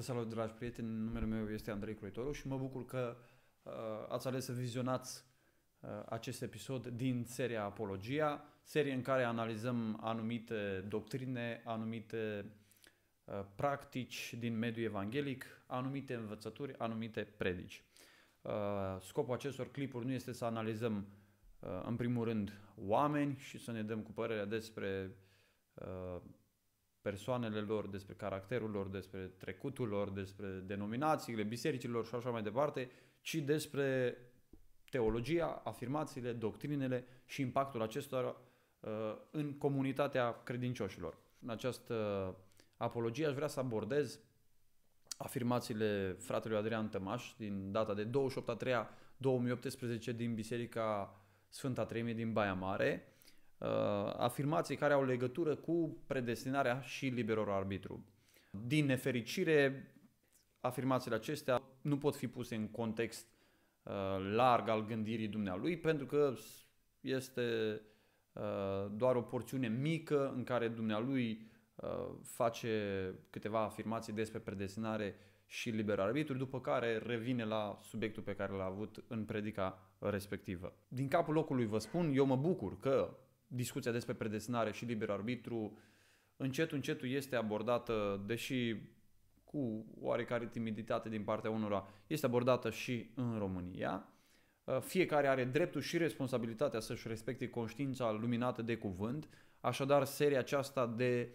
Vă salut, dragi prieteni, numele meu este Andrei Croitoru și mă bucur că uh, ați ales să vizionați uh, acest episod din seria Apologia, serie în care analizăm anumite doctrine, anumite uh, practici din mediul evanghelic, anumite învățături, anumite predici. Uh, scopul acestor clipuri nu este să analizăm uh, în primul rând oameni și să ne dăm cu părerea despre uh, persoanele lor, despre caracterul lor, despre trecutul lor, despre denominațiile bisericilor și așa mai departe, ci despre teologia, afirmațiile, doctrinele și impactul acestora uh, în comunitatea credincioșilor. În această apologie aș vrea să abordez afirmațiile fratelui Adrian Tămaș din data de 28 a 3 2018 din Biserica Sfânta Treime din Baia Mare, Uh, afirmații care au legătură cu predestinarea și liberul arbitru. Din nefericire, afirmațiile acestea nu pot fi puse în context uh, larg al gândirii dumnealui, pentru că este uh, doar o porțiune mică în care dumnealui face câteva afirmații despre predestinare și liber arbitru, după care revine la subiectul pe care l-a avut în predica respectivă. Din capul locului vă spun, eu mă bucur că discuția despre predestinare și liber arbitru încet, încet este abordată, deși cu oarecare timiditate din partea unora, este abordată și în România. Uh, fiecare are dreptul și responsabilitatea să-și respecte conștiința luminată de cuvânt, așadar seria aceasta de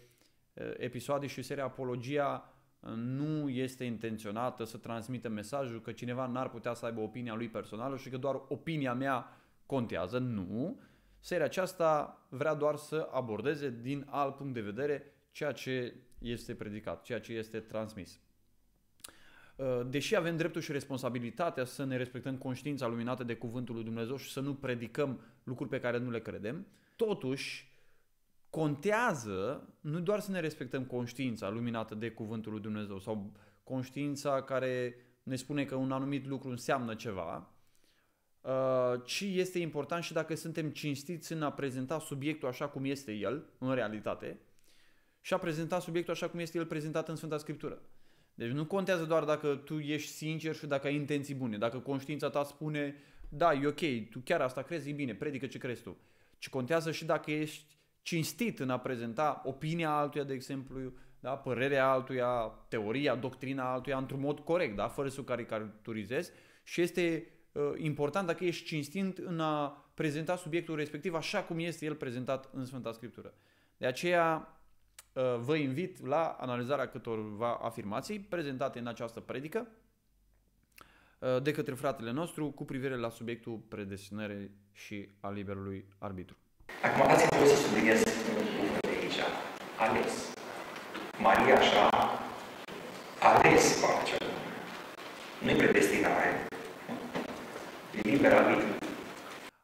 uh, episoade și seria Apologia uh, nu este intenționată să transmită mesajul că cineva n-ar putea să aibă opinia lui personală și că doar opinia mea contează, nu. Seria aceasta vrea doar să abordeze din alt punct de vedere ceea ce este predicat, ceea ce este transmis. Uh, deși avem dreptul și responsabilitatea să ne respectăm conștiința luminată de Cuvântul lui Dumnezeu și să nu predicăm lucruri pe care nu le credem, totuși contează nu doar să ne respectăm conștiința luminată de Cuvântul lui Dumnezeu sau conștiința care ne spune că un anumit lucru înseamnă ceva, Uh, ci este important și dacă suntem cinstiți în a prezenta subiectul așa cum este el, în realitate, și a prezenta subiectul așa cum este el prezentat în Sfânta Scriptură. Deci nu contează doar dacă tu ești sincer și dacă ai intenții bune, dacă conștiința ta spune, da, e ok, tu chiar asta crezi, e bine, predică ce crezi tu. Ci contează și dacă ești cinstit în a prezenta opinia altuia, de exemplu, da, părerea altuia, teoria, doctrina altuia, într-un mod corect, da, fără să o caricaturizezi și este Uh, important dacă ești cinstit în a prezenta subiectul respectiv așa cum este el prezentat în Sfânta Scriptură. De aceea uh, vă invit la analizarea câtorva afirmații prezentate în această predică uh, de către fratele nostru cu privire la subiectul predestinării și a liberului arbitru. Acum ați mi să subliniez un de aici. Ales. Maria așa a ales foarte Nu-i predestinare, liber arbitru.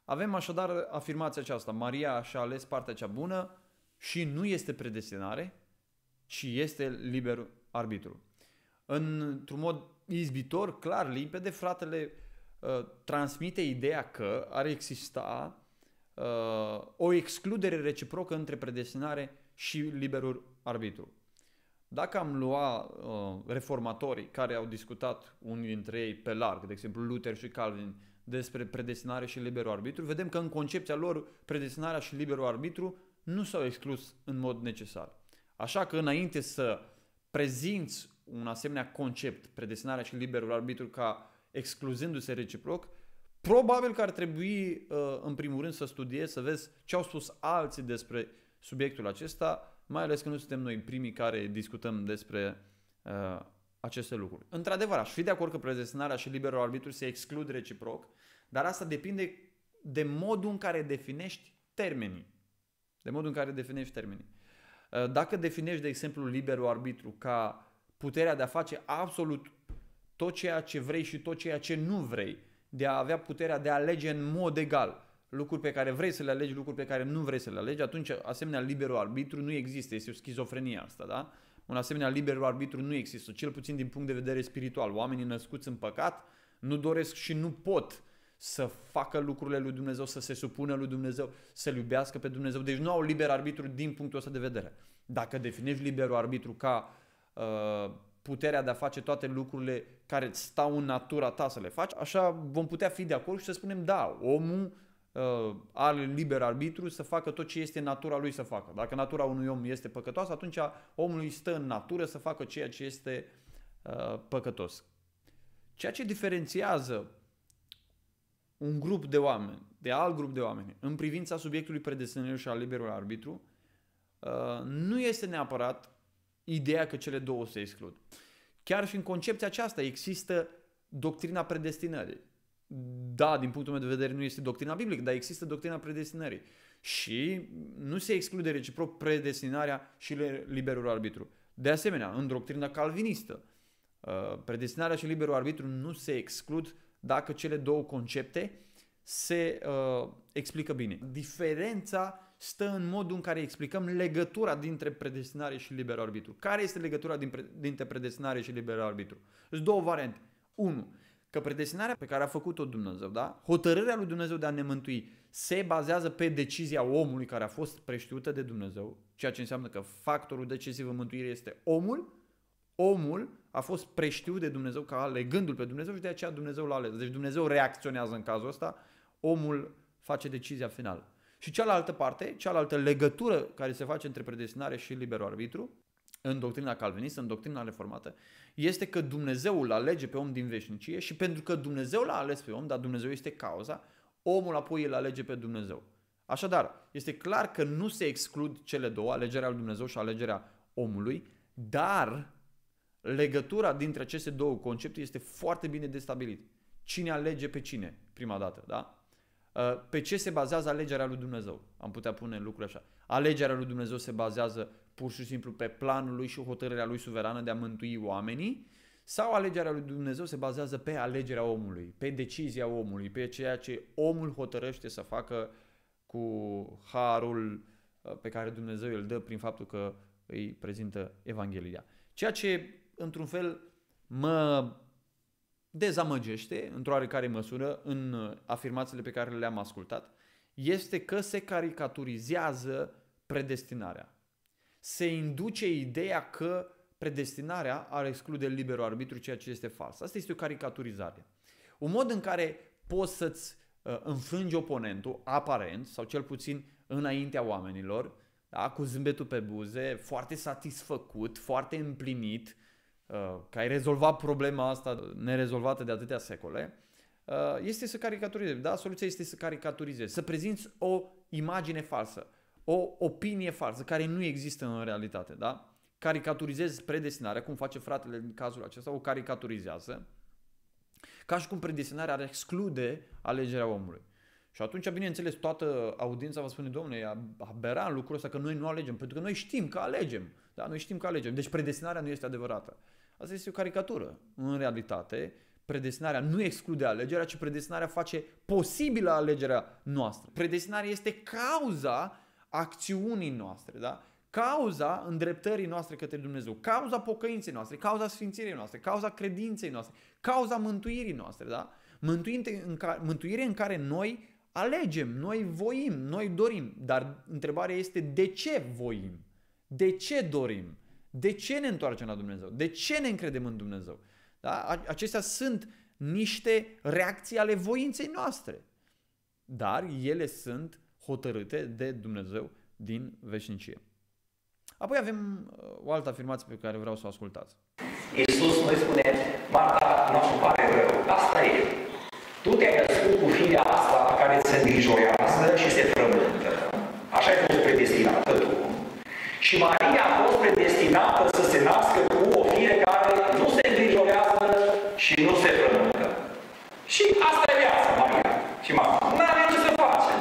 Avem așadar afirmația aceasta. Maria și-a ales partea cea bună și nu este predestinare, ci este liber arbitru. Într-un mod izbitor, clar, limpede, fratele uh, transmite ideea că ar exista uh, o excludere reciprocă între predestinare și liberul arbitru. Dacă am lua uh, reformatorii care au discutat unii dintre ei pe larg, de exemplu Luther și Calvin, despre predestinare și liberul arbitru, vedem că în concepția lor predestinarea și liberul arbitru nu s-au exclus în mod necesar. Așa că înainte să prezinți un asemenea concept, predestinarea și liberul arbitru ca excluzându-se reciproc, probabil că ar trebui uh, în primul rând să studiezi, să vezi ce au spus alții despre subiectul acesta, mai ales că nu suntem noi primii care discutăm despre uh, aceste lucruri. Într-adevăr, aș fi de acord că predestinarea și liberul arbitru se exclud reciproc, dar asta depinde de modul în care definești termenii. De modul în care definești termenii. Uh, dacă definești, de exemplu, liberul arbitru ca puterea de a face absolut tot ceea ce vrei și tot ceea ce nu vrei, de a avea puterea de a alege în mod egal lucruri pe care vrei să le alegi, lucruri pe care nu vrei să le alegi, atunci asemenea liberul arbitru nu există, este o schizofrenie asta, da? Uh, un asemenea liber arbitru nu există, cel puțin din punct de vedere spiritual. Oamenii născuți în păcat nu doresc și nu pot să facă lucrurile lui Dumnezeu, să se supună lui Dumnezeu, să-L iubească pe Dumnezeu. Deci nu au liber arbitru din punctul ăsta de vedere. Dacă definești liberul arbitru ca uh, puterea de a face toate lucrurile care stau în natura ta să le faci, așa vom putea fi de acord și să spunem da, omul uh, are liber arbitru să facă tot ce este natura lui să facă. Dacă natura unui om este păcătoasă, atunci omului stă în natură să facă ceea ce este uh, păcătos. Ceea ce diferențiază un grup de oameni de alt grup de oameni în privința subiectului predestinării și al liberului arbitru uh, nu este neapărat ideea că cele două se exclud. Chiar și în concepția aceasta există doctrina predestinării da, din punctul meu de vedere nu este doctrina biblică, dar există doctrina predestinării. Și nu se exclude reciproc predestinarea și liberul arbitru. De asemenea, în doctrina calvinistă, uh, predestinarea și liberul arbitru nu se exclud dacă cele două concepte se uh, explică bine. Diferența stă în modul în care explicăm legătura dintre predestinare și liber arbitru. Care este legătura dintre predestinare și liber arbitru? Sunt două variante. 1. Că predestinarea pe care a făcut-o Dumnezeu, da? hotărârea lui Dumnezeu de a ne mântui, se bazează pe decizia omului care a fost preștiută de Dumnezeu, ceea ce înseamnă că factorul decisiv în mântuire este omul, omul a fost preștiut de Dumnezeu ca alegându-l pe Dumnezeu și de aceea Dumnezeu l-a ales. Deci Dumnezeu reacționează în cazul ăsta, omul face decizia finală. Și cealaltă parte, cealaltă legătură care se face între predestinare și liberul arbitru, în doctrina calvinistă, în doctrina reformată, este că Dumnezeu îl alege pe om din veșnicie și pentru că Dumnezeu l-a ales pe om, dar Dumnezeu este cauza, omul apoi îl alege pe Dumnezeu. Așadar, este clar că nu se exclud cele două, alegerea lui Dumnezeu și alegerea omului, dar legătura dintre aceste două concepte este foarte bine destabilită. Cine alege pe cine, prima dată, da? Uh, pe ce se bazează alegerea lui Dumnezeu. Am putea pune lucrurile așa. Alegerea lui Dumnezeu se bazează pur și simplu pe planul lui și hotărârea lui suverană de a mântui oamenii sau alegerea lui Dumnezeu se bazează pe alegerea omului, pe decizia omului, pe ceea ce omul hotărăște să facă cu harul uh, pe care Dumnezeu îl dă prin faptul că îi prezintă Evanghelia. Ceea ce, într-un fel, mă dezamăgește, într-o oarecare măsură, în uh, afirmațiile pe care le-am ascultat, este că se caricaturizează predestinarea. Se induce ideea că predestinarea ar exclude liberul arbitru, ceea ce este fals. Asta este o caricaturizare. Un mod în care poți să-ți uh, înfrângi oponentul, aparent, sau cel puțin înaintea oamenilor, da? cu zâmbetul pe buze, foarte satisfăcut, foarte împlinit, uh, Uh, că ai rezolvat problema asta nerezolvată de atâtea secole, uh, este să caricaturizezi. Da, soluția este să caricaturizezi, să prezinți o imagine falsă, o opinie falsă care nu există în realitate, da? Caricaturizezi predestinarea, cum face fratele în cazul acesta, o caricaturizează, ca și cum predestinarea ar exclude alegerea omului. Și atunci, bineînțeles, toată audiența va spune, domnule, e aberant lucrul ăsta că noi nu alegem, pentru că noi știm că alegem. Da? Noi știm că alegem. Deci predestinarea nu este adevărată. Asta este o caricatură. În realitate, predestinarea nu exclude alegerea, ci predestinarea face posibilă alegerea noastră. Predestinarea este cauza acțiunii noastre, da? cauza îndreptării noastre către Dumnezeu, cauza pocăinței noastre, cauza sfințirii noastre, cauza credinței noastre, cauza mântuirii noastre, da? Mântuire în care, în care noi alegem, noi voim, noi dorim, dar întrebarea este de ce voim? De ce dorim? De ce ne întoarcem la Dumnezeu? De ce ne încredem în Dumnezeu? Da? Acestea sunt niște reacții ale voinței noastre. Dar ele sunt hotărâte de Dumnezeu din veșnicie. Apoi avem uh, o altă afirmație pe care vreau să o ascultați. Iisus noi spune, Marta, nu îmi pare rău, asta e. Tu te-ai născut cu firea asta care se îngrijorează și se frământă. Așa ai fost predestinată tu. Și Maria a fost predestinată să se nască cu o fire care nu se îngrijorează și nu se frământă. Și asta e viața, Maria și mama. Nu are ce să face.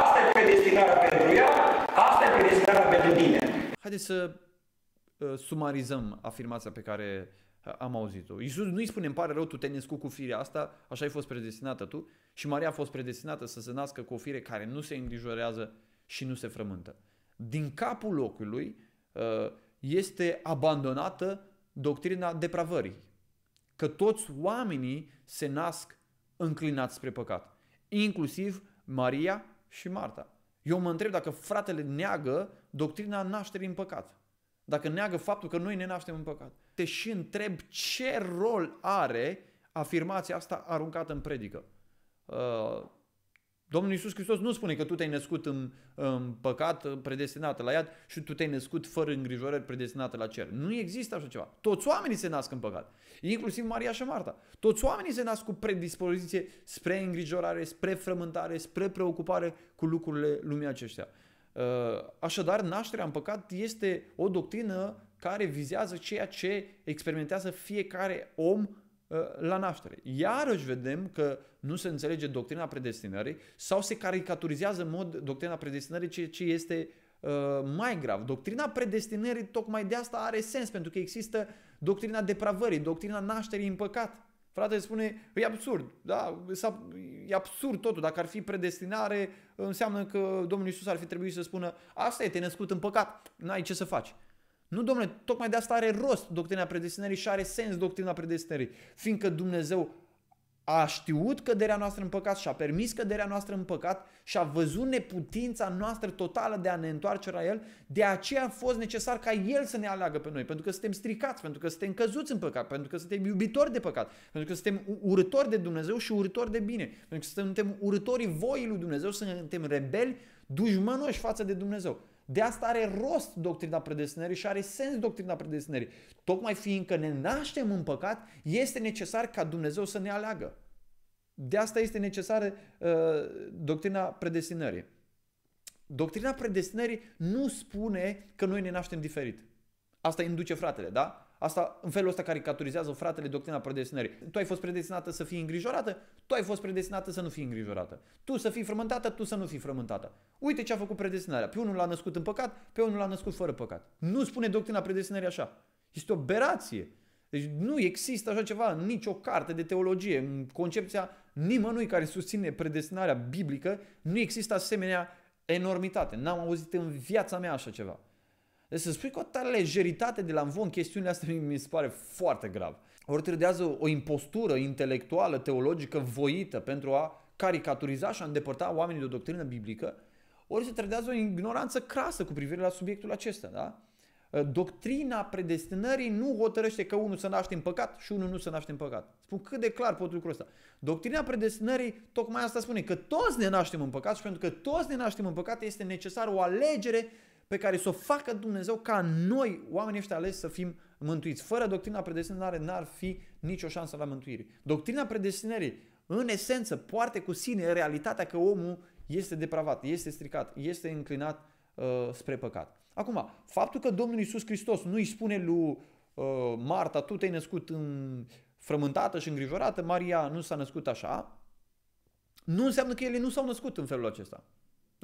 Asta e predestinarea pentru ea, asta e predestinarea pentru tine. Haideți să uh, sumarizăm afirmația pe care uh, am auzit-o. Iisus nu-i spune, îmi pare rău, tu te-ai născut cu firea asta, așa ai fost predestinată tu și Maria a fost predestinată să se nască cu o fire care nu se îngrijorează și nu se frământă. Din capul locului, Uh, este abandonată doctrina depravării. Că toți oamenii se nasc înclinați spre păcat, inclusiv Maria și Marta. Eu mă întreb dacă fratele neagă doctrina nașterii în păcat. Dacă neagă faptul că noi ne naștem în păcat. Te și întreb ce rol are afirmația asta aruncată în predică. Uh, Domnul Iisus Hristos nu spune că tu te-ai născut în, în păcat, predestinată la iad și tu te-ai născut fără îngrijorări predestinată la cer. Nu există așa ceva. Toți oamenii se nasc în păcat, inclusiv Maria și Marta. Toți oamenii se nasc cu predispoziție spre îngrijorare, spre frământare, spre preocupare cu lucrurile lumii acestea. Uh, așadar, nașterea în păcat este o doctrină care vizează ceea ce experimentează fiecare om Uh, la naștere. Iarăși vedem că nu se înțelege doctrina predestinării sau se caricaturizează în mod doctrina predestinării, ce ce este uh, mai grav. Doctrina predestinării tocmai de asta are sens, pentru că există doctrina depravării, doctrina nașterii în păcat. Fratele spune, e absurd, da? e absurd totul. Dacă ar fi predestinare, înseamnă că Domnul Isus ar fi trebuit să spună, asta e, te născut în păcat, n-ai ce să faci. Nu, domnule, tocmai de asta are rost doctrina predestinării și are sens doctrina predestinării. Fiindcă Dumnezeu a știut căderea noastră în păcat și a permis căderea noastră în păcat și a văzut neputința noastră totală de a ne întoarce la El, de aceea a fost necesar ca El să ne aleagă pe noi, pentru că suntem stricați, pentru că suntem căzuți în păcat, pentru că suntem iubitori de păcat, pentru că suntem urători de Dumnezeu și urători de bine, pentru că suntem urătorii voii lui Dumnezeu, suntem rebeli, dușmănoși față de Dumnezeu. De asta are rost doctrina predestinării și are sens doctrina predestinării. Tocmai fiindcă ne naștem în păcat, este necesar ca Dumnezeu să ne aleagă. De asta este necesară uh, doctrina predestinării. Doctrina predestinării nu spune că noi ne naștem diferit. Asta îi induce fratele, da? Asta, în felul ăsta, caricaturizează fratele doctrina predestinării. Tu ai fost predestinată să fii îngrijorată, tu ai fost predestinată să nu fii îngrijorată. Tu să fii frământată, tu să nu fii frământată. Uite ce a făcut predestinarea. Pe unul l-a născut în păcat, pe unul l-a născut fără păcat. Nu spune doctrina predestinării așa. Este o berație. Deci nu există așa ceva în nicio carte de teologie, în concepția nimănui care susține predestinarea biblică, nu există asemenea enormitate. N-am auzit în viața mea așa ceva. Deci să spui cu atâta lejeritate de la învon chestiunea astea mi se pare foarte grav. Ori trădează o impostură intelectuală, teologică, voită pentru a caricaturiza și a îndepărta oamenii de o doctrină biblică, ori se trădează o ignoranță crasă cu privire la subiectul acesta. Da? Doctrina predestinării nu hotărăște că unul se naște în păcat și unul nu se naște în păcat. Spun cât de clar pot lucrul ăsta. Doctrina predestinării tocmai asta spune, că toți ne naștem în păcat și pentru că toți ne naștem în păcat este necesară o alegere pe care să o facă Dumnezeu ca noi, oamenii ăștia ales, să fim mântuiți. Fără doctrina predestinare n-ar fi nicio șansă la mântuire. Doctrina predestinării, în esență, poartă cu sine realitatea că omul este depravat, este stricat, este înclinat uh, spre păcat. Acum, faptul că Domnul Iisus Hristos nu îi spune lui uh, Marta, tu te-ai născut în frământată și îngrijorată, Maria nu s-a născut așa, nu înseamnă că ele nu s-au născut în felul acesta.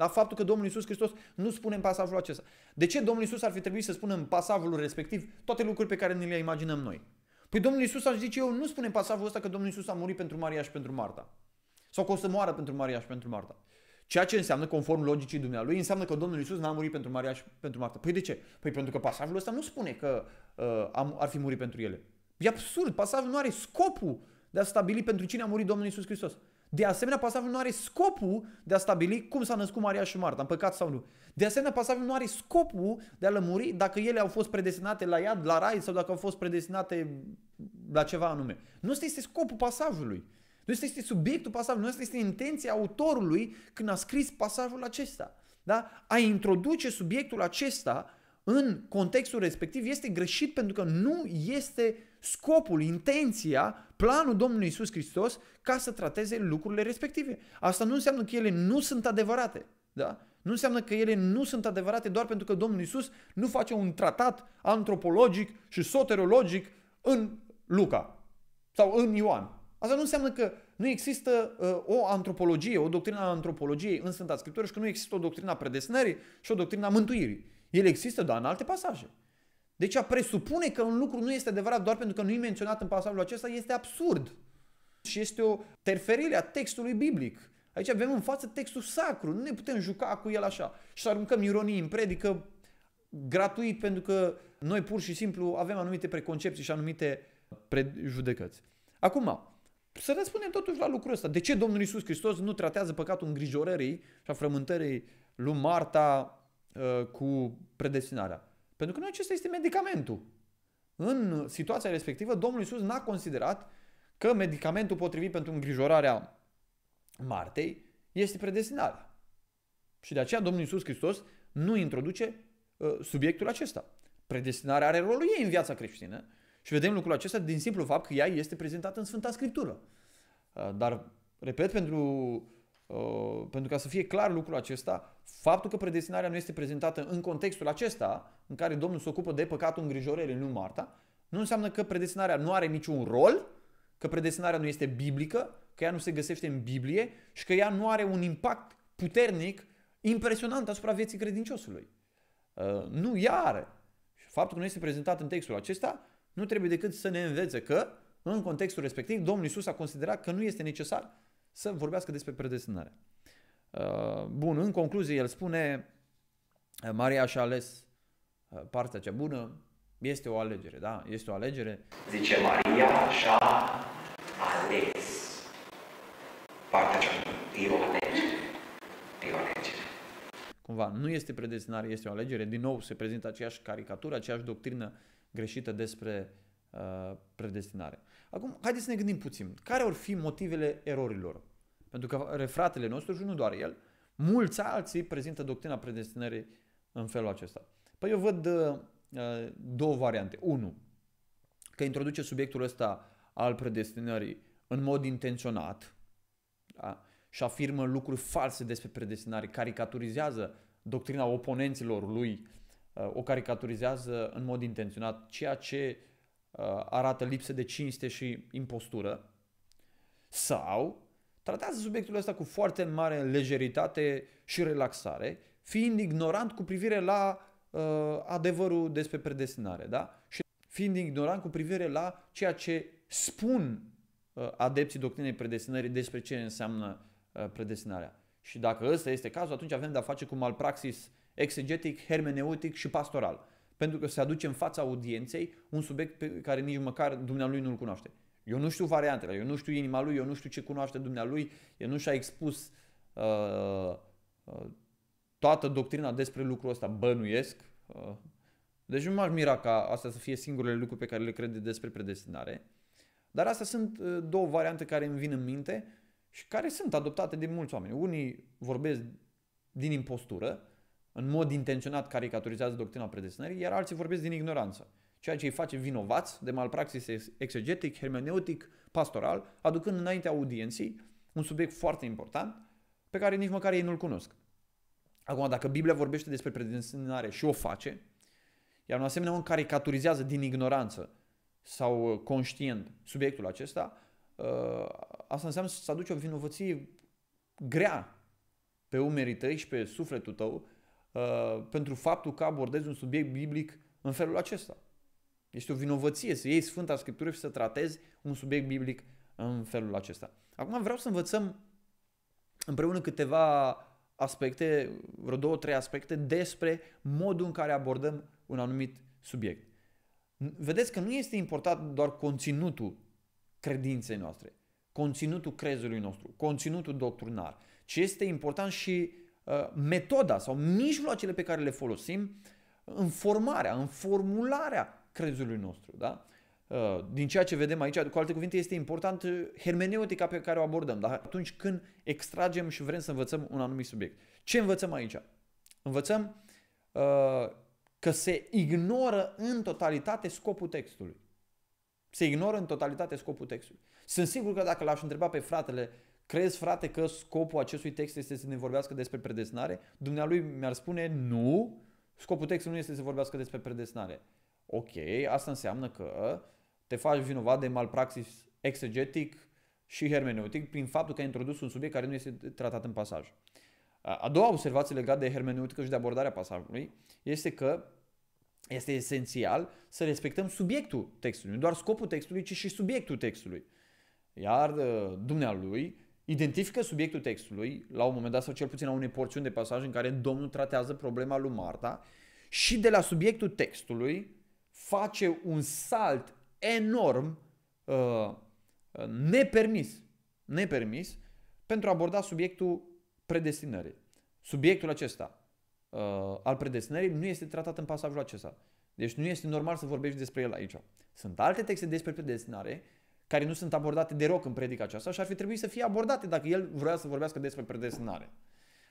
La faptul că Domnul Isus Hristos nu spune în pasajul acesta. De ce Domnul Isus ar fi trebuit să spună în pasajul respectiv toate lucrurile pe care ne le imaginăm noi? Păi Domnul Isus aș zice eu, nu spune în pasajul ăsta că Domnul Isus a murit pentru Maria și pentru Marta. Sau că o să moară pentru Maria și pentru Marta. Ceea ce înseamnă, conform logicii dumnealui, înseamnă că Domnul Isus n-a murit pentru Maria și pentru Marta. Păi de ce? Păi pentru că pasajul ăsta nu spune că uh, ar fi murit pentru ele. E absurd, pasajul nu are scopul de a stabili pentru cine a murit Domnul Isus Hristos. De asemenea, pasavul nu are scopul de a stabili cum s-a născut Maria și Marta, în păcat sau nu. De asemenea, pasavul nu are scopul de a lămuri dacă ele au fost predestinate la iad, la rai sau dacă au fost predestinate la ceva anume. Nu ăsta este scopul pasajului. Nu ăsta este subiectul pasajului, nu ăsta este intenția autorului când a scris pasajul acesta. Da? A introduce subiectul acesta în contextul respectiv este greșit pentru că nu este scopul, intenția planul Domnului Isus Hristos ca să trateze lucrurile respective. Asta nu înseamnă că ele nu sunt adevărate. Da? Nu înseamnă că ele nu sunt adevărate doar pentru că Domnul Isus nu face un tratat antropologic și soterologic în Luca sau în Ioan. Asta nu înseamnă că nu există uh, o antropologie, o doctrină a antropologiei în Sfânta Scriptură și că nu există o doctrină a predestinării și o doctrină a mântuirii. Ele există, dar în alte pasaje. Deci a presupune că un lucru nu este adevărat doar pentru că nu e menționat în pasajul acesta este absurd. Și este o terferire a textului biblic. Aici avem în față textul sacru, nu ne putem juca cu el așa. Și să aruncăm ironii în predică gratuit pentru că noi pur și simplu avem anumite preconcepții și anumite prejudecăți. Acum, să răspundem totuși la lucrul ăsta. De ce Domnul Isus Hristos nu tratează păcatul îngrijorării și a frământării lui Marta uh, cu predestinarea? Pentru că nu acesta este medicamentul. În situația respectivă, Domnul Iisus n-a considerat că medicamentul potrivit pentru îngrijorarea Martei este predestinarea. Și de aceea Domnul Iisus Hristos nu introduce ă, subiectul acesta. Predestinarea are rolul ei în viața creștină și vedem lucrul acesta din simplu fapt că ea este prezentată în Sfânta Scriptură. Ă, dar, repet, pentru Uh, pentru ca să fie clar lucrul acesta, faptul că predestinarea nu este prezentată în contextul acesta, în care Domnul se ocupă de păcatul îngrijorării, nu Marta, nu înseamnă că predestinarea nu are niciun rol, că predestinarea nu este biblică, că ea nu se găsește în Biblie și că ea nu are un impact puternic, impresionant asupra vieții credinciosului. Uh, nu, ea are. Și faptul că nu este prezentat în textul acesta nu trebuie decât să ne învețe că, în contextul respectiv, Domnul Isus a considerat că nu este necesar să vorbească despre predestinare. Uh, bun, în concluzie el spune, uh, Maria și-a ales uh, partea cea bună, este o alegere, da? Este o alegere. Zice Maria și-a ales partea cea bună, e o alegere, e o alegere. Cumva, nu este predestinare, este o alegere, din nou se prezintă aceeași caricatură, aceeași doctrină greșită despre Uh, predestinare. Acum, haideți să ne gândim puțin. Care ar fi motivele erorilor? Pentru că refratele nostru și nu doar el, mulți alții prezintă doctrina predestinării în felul acesta. Păi eu văd uh, uh, două variante. Unu, că introduce subiectul ăsta al predestinării în mod intenționat da? și afirmă lucruri false despre predestinare, caricaturizează doctrina oponenților lui, o caricaturizează în mod intenționat, ceea ce Uh, arată lipsă de cinste și impostură sau tratează subiectul ăsta cu foarte mare lejeritate și relaxare, fiind ignorant cu privire la uh, adevărul despre predestinare, da? Și fiind ignorant cu privire la ceea ce spun uh, adepții doctrinei predestinării despre ce înseamnă uh, predestinarea. Și dacă ăsta este cazul, atunci avem de-a face cu malpraxis exegetic, hermeneutic și pastoral pentru că se aduce în fața audienței un subiect pe care nici măcar dumnealui nu-l cunoaște. Eu nu știu variantele, eu nu știu inima lui, eu nu știu ce cunoaște dumnealui, el nu și-a expus uh, uh, toată doctrina despre lucrul ăsta, bănuiesc. Uh. Deci nu m-aș mira ca astea să fie singurele lucruri pe care le crede despre predestinare. Dar astea sunt uh, două variante care îmi vin în minte și care sunt adoptate de mulți oameni. Unii vorbesc din impostură, în mod intenționat caricaturizează doctrina predestinării, iar alții vorbesc din ignoranță, ceea ce îi face vinovați de malpraxis exegetic, hermeneutic, pastoral, aducând înainte audienții un subiect foarte important pe care nici măcar ei nu-l cunosc. Acum, dacă Biblia vorbește despre predestinare și o face, iar un asemenea un caricaturizează din ignoranță sau uh, conștient subiectul acesta, uh, asta înseamnă să aduce o vinovăție grea pe umerii tăi și pe sufletul tău Uh, pentru faptul că abordezi un subiect biblic în felul acesta. Este o vinovăție să iei Sfânta Scriptură și să tratezi un subiect biblic în felul acesta. Acum vreau să învățăm împreună câteva aspecte, vreo două, trei aspecte despre modul în care abordăm un anumit subiect. Vedeți că nu este important doar conținutul credinței noastre, conținutul crezului nostru, conținutul doctrinar, ci este important și Uh, metoda sau mijloacele pe care le folosim în formarea, în formularea crezului nostru. Da? Uh, din ceea ce vedem aici, cu alte cuvinte, este important uh, hermeneutica pe care o abordăm. Dar atunci când extragem și vrem să învățăm un anumit subiect. Ce învățăm aici? Învățăm că se ignoră în totalitate scopul textului. Se ignoră în totalitate scopul textului. Sunt sigur că dacă l-aș întreba pe fratele uh, Crezi, frate, că scopul acestui text este să ne vorbească despre predestinare? Dumnealui mi-ar spune nu, scopul textului nu este să vorbească despre predestinare. Ok, asta înseamnă că te faci vinovat de malpraxis exegetic și hermeneutic prin faptul că ai introdus un subiect care nu este tratat în pasaj. A doua observație legată de hermeneutică și de abordarea pasajului este că este esențial să respectăm subiectul textului, nu doar scopul textului, ci și subiectul textului. Iar uh, dumnealui identifică subiectul textului, la un moment dat sau cel puțin la unei porțiuni de pasaj în care Domnul tratează problema lui Marta și de la subiectul textului face un salt enorm uh, nepermis, nepermis pentru a aborda subiectul predestinării. Subiectul acesta uh, al predestinării nu este tratat în pasajul acesta. Deci nu este normal să vorbești despre el aici. Sunt alte texte despre predestinare care nu sunt abordate deloc în predica aceasta și ar fi trebuit să fie abordate dacă el vrea să vorbească despre predestinare.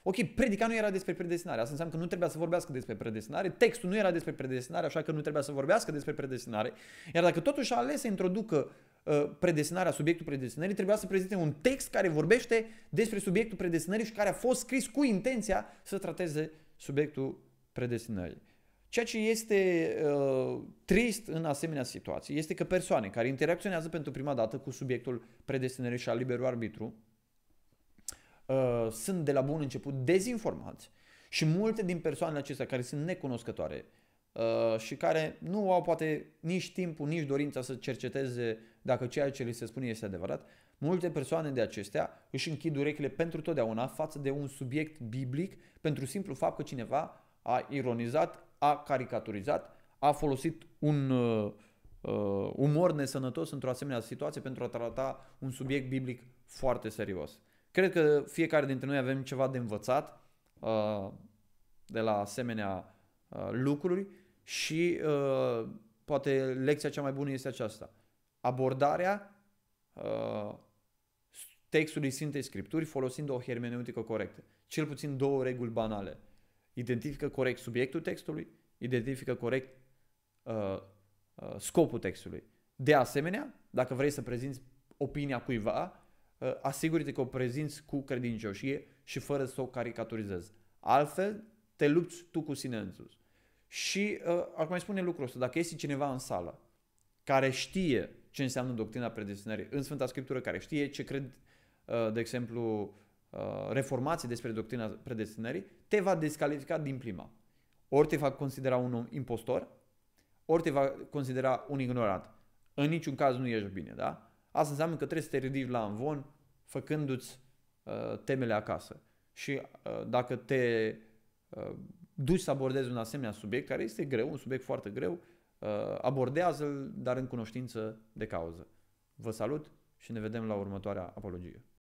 Ok, predica nu era despre predestinare, asta înseamnă că nu trebuia să vorbească despre predestinare, textul nu era despre predestinare, așa că nu trebuia să vorbească despre predestinare, iar dacă totuși a ales să introducă uh, predestinarea, subiectul predestinării, trebuia să prezinte un text care vorbește despre subiectul predestinării și care a fost scris cu intenția să trateze subiectul predestinării. Ceea ce este uh, trist în asemenea situații este că persoane care interacționează pentru prima dată cu subiectul predestinării și al liberului arbitru uh, sunt de la bun început dezinformați și multe din persoanele acestea care sunt necunoscătoare uh, și care nu au poate nici timpul, nici dorința să cerceteze dacă ceea ce li se spune este adevărat, multe persoane de acestea își închid urechile pentru totdeauna față de un subiect biblic pentru simplu fapt că cineva a ironizat, a caricaturizat, a folosit un uh, uh, umor nesănătos într-o asemenea situație pentru a trata un subiect biblic foarte serios. Cred că fiecare dintre noi avem ceva de învățat uh, de la asemenea uh, lucruri și uh, poate lecția cea mai bună este aceasta. Abordarea uh, textului Sfintei Scripturi folosind o hermeneutică corectă. Cel puțin două reguli banale – identifică corect subiectul textului, identifică corect uh, uh, scopul textului. De asemenea, dacă vrei să prezinți opinia cuiva, uh, asiguri-te că o prezinți cu credincioșie și fără să o caricaturizezi. Altfel, te lupți tu cu sine însuți. Și uh, ar mai spune lucrul ăsta, dacă este cineva în sală care știe ce înseamnă doctrina predestinării în Sfânta Scriptură, care știe ce cred, uh, de exemplu, Uh, reformație despre doctrina predestinării, te va descalifica din prima. Ori te va considera un om impostor, ori te va considera un ignorant. În niciun caz nu ești bine, da? Asta înseamnă că trebuie să te ridici la învon făcându-ți uh, temele acasă. Și uh, dacă te uh, duci să abordezi un asemenea subiect, care este greu, un subiect foarte greu, uh, abordează-l, dar în cunoștință de cauză. Vă salut și ne vedem la următoarea apologie.